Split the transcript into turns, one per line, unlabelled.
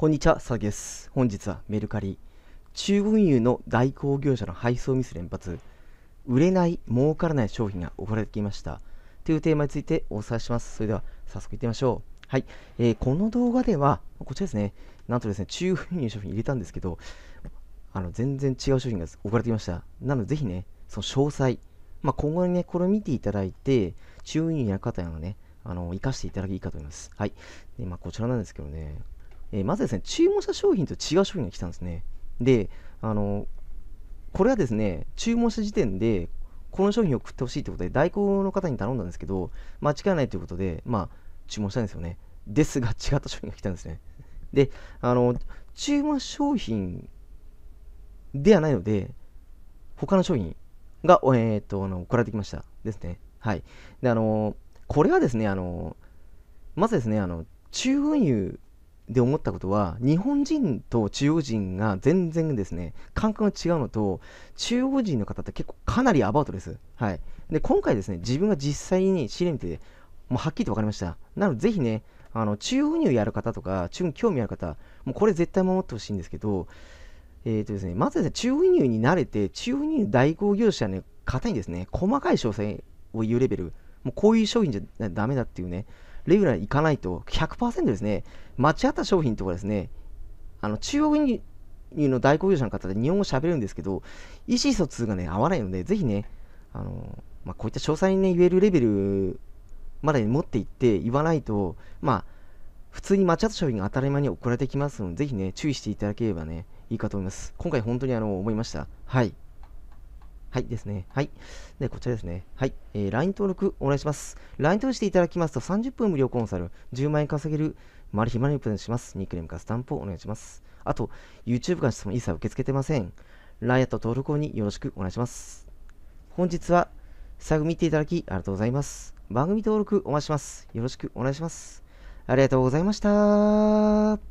こんにちは、佐々木です。本日はメルカリ。中国輸の代行業者の配送ミス連発。売れない、儲からない商品が送られてきました。というテーマについてお伝えします。それでは、早速いってみましょう。はい、えー、この動画では、こちらですね、なんとですね、中国輸商品入れたんですけど、あの全然違う商品が送られてきました。なので、ぜひね、その詳細、まあ、今後にね、これを見ていただいて、中国輸の方のね、あの、活かしていただきいいかと思います。はい。で、まあ、こちらなんですけどね、えー、まずですね、注文した商品と違う商品が来たんですね。で、あの、これはですね、注文した時点で、この商品を送ってほしいということで、代行の方に頼んだんですけど、間違いないということで、まあ、注文したんですよね。ですが、違った商品が来たんですね。で、あの、注文商品ではないので、他の商品が、えっ、と、あの送られてきました。ですね。はい。で、あの、これはですね、あの、まずですね、あの、中運輸で思ったことは日本人と中国人が全然ですね感覚が違うのと中国人の方って結構かなりアバウトです、はい、で今回ですね自分が実際に試練てもうはっきりと分かりましたなのでぜひねあの中国入やる方とか中国興味ある方もうこれ絶対守ってほしいんですけどえーとですね、まずです、ね、中国入に慣れて、中国入代行業者の方にですね、細かい詳細を言うレベル、もうこういう商品じゃだめだっていうね、レギュラー行かないと100%ですね、間違った商品とかですね、あの中国輸入の代行業者の方で日本語喋るんですけど、意思疎通がね、合わないので、ぜひね、あのまあ、こういった詳細に、ね、言えるレベルまで持っていって言わないと、まあ、普通に間違った商品が当たり前に送られてきますので、ぜひね、注意していただければね、いいかと思います。今回本当にあの思いました。はい。はいですね。はい。で、こちらですね。はい。えー、LINE 登録お願いします。LINE 登録していただきますと30分無料コンサル、10万円稼げる、マルヒマルにプレゼントします。ニックネームかスタンプをお願いします。あと、YouTube から質問一切受け付けてません。LINE ア登録をによろしくお願いします。本日は、最後見ていただきありがとうございます。番組登録お待ちします。よろしくお願いします。ありがとうございました。